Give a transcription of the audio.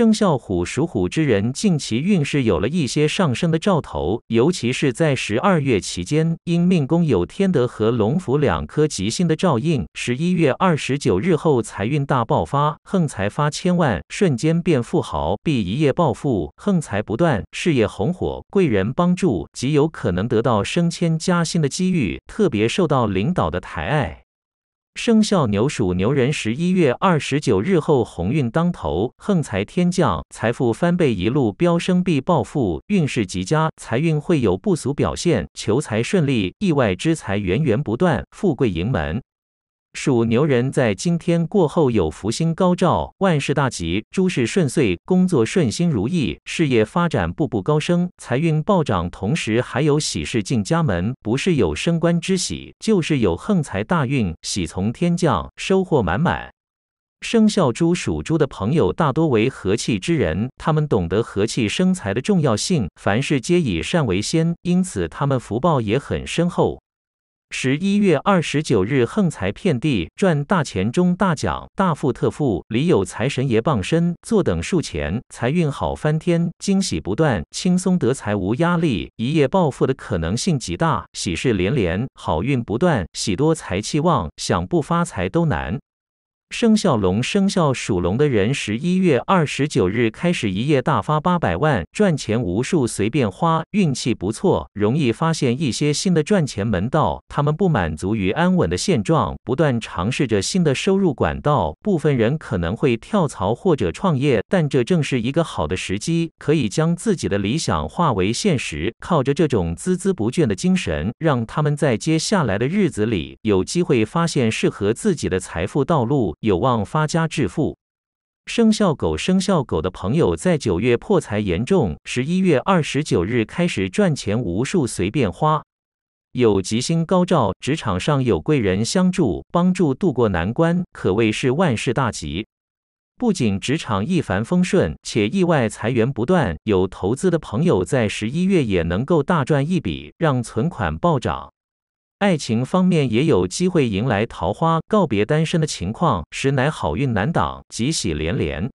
生肖虎属虎之人，近期运势有了一些上升的兆头，尤其是在十二月期间，因命宫有天德和龙符两颗吉星的照应。十一月二十九日后，财运大爆发，横财发千万，瞬间变富豪，必一夜暴富，横财不断，事业红火，贵人帮助，极有可能得到升迁加薪的机遇，特别受到领导的抬爱。生肖牛属牛人十一月二十九日后，鸿运当头，横财天降，财富翻倍，一路飙升，必暴富，运势极佳，财运会有不俗表现，求财顺利，意外之财源源不断，富贵盈门。属牛人在今天过后有福星高照，万事大吉，诸事顺遂，工作顺心如意，事业发展步步高升，财运暴涨。同时还有喜事进家门，不是有升官之喜，就是有横财大运，喜从天降，收获满满。生肖猪属猪的朋友大多为和气之人，他们懂得和气生财的重要性，凡事皆以善为先，因此他们福报也很深厚。十一月二十九日，横财遍地，赚大钱，中大奖，大富特富，有财神爷傍身，坐等数钱，财运好翻天，惊喜不断，轻松得财无压力，一夜暴富的可能性极大，喜事连连，好运不断，喜多财气旺，想不发财都难。生肖龙，生肖属龙的人，十一月二十九日开始一夜大发八百万，赚钱无数，随便花，运气不错，容易发现一些新的赚钱门道。他们不满足于安稳的现状，不断尝试着新的收入管道。部分人可能会跳槽或者创业，但这正是一个好的时机，可以将自己的理想化为现实。靠着这种孜孜不倦的精神，让他们在接下来的日子里有机会发现适合自己的财富道路。有望发家致富。生肖狗，生肖狗的朋友在九月破财严重，十一月二十九日开始赚钱无数，随便花。有吉星高照，职场上有贵人相助，帮助度过难关，可谓是万事大吉。不仅职场一帆风顺，且意外财源不断。有投资的朋友在十一月也能够大赚一笔，让存款暴涨。爱情方面也有机会迎来桃花，告别单身的情况，实乃好运难挡，吉喜连连。